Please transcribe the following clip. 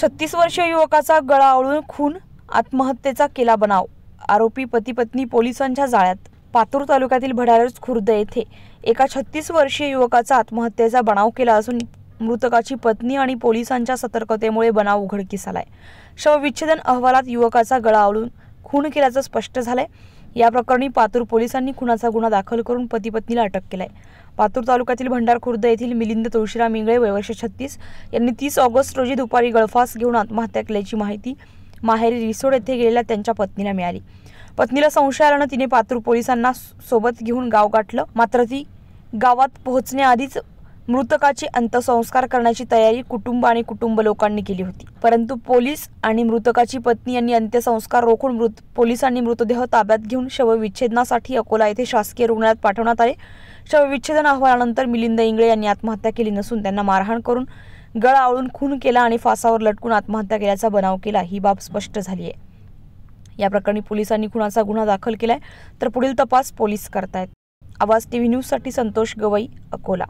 छत्तीस वर्षीय युवकाचा गळा आवळून खून आत्महत्येचा केला बनाव आरोपी पती पत्नी पोलिसांच्या जाळ्यात पातूर तालुक्यातील भडारज खुर्द येथे एका छत्तीस वर्षीय युवकाचा आत्महत्येचा बनाव केला असून मृतकाची पत्नी आणि पोलिसांच्या सतर्कतेमुळे बनाव उघडकीस आलाय शवविच्छेदन अहवालात युवकाचा गळा आवळून खून केल्याचं स्पष्ट झालंय या प्रकरणी पातूर पोलिसांनी खुनाचा गुन्हा दाखल करून पती पत्नीला अटक केलाय पातूर तालुक्यातील भंडारखुर्द येथील मिलिंद तुळशीराम इंगळे वयवर्ष छत्तीस यांनी तीस ऑगस्ट रोजी दुपारी गळफास घेऊन आत्महत्या केल्याची माहिती माहेरी रिसोड येथे गेलेल्या त्यांच्या पत्नीला मिळाली पत्नीला संशय आल्यानं तिने पातूर पोलिसांना सोबत घेऊन गाव गाठलं मात्र ती गावात पोहोचण्याआधीच मृतकाचे अंत्यसंस्कार करण्याची तयारी कुटुंब आणि कुटुंब लोकांनी केली होती परंतु पोलीस आणि मृतकाची पत्नी यांनी अंत्यसंस्कार रोखून मृत पोलिसांनी मृतदेह ताब्यात घेऊन शवविच्छेदनासाठी अकोला येथे शासकीय रुग्णालयात पाठवण्यात आले शवविच्छेदन अहवालानंतर मिलिंद इंगळे यांनी आत्महत्या केली नसून त्यांना मारहाण करून गळ आवळून खून केला आणि फासावर लटकून आत्महत्या केल्याचा बनाव केला ही बाब स्पष्ट झाली आहे या प्रकरणी पोलिसांनी खुनाचा गुन्हा दाखल केलाय तर पुढील तपास पोलीस करतायत आवाज टीव्ही न्यूज साठी संतोष गवई अकोला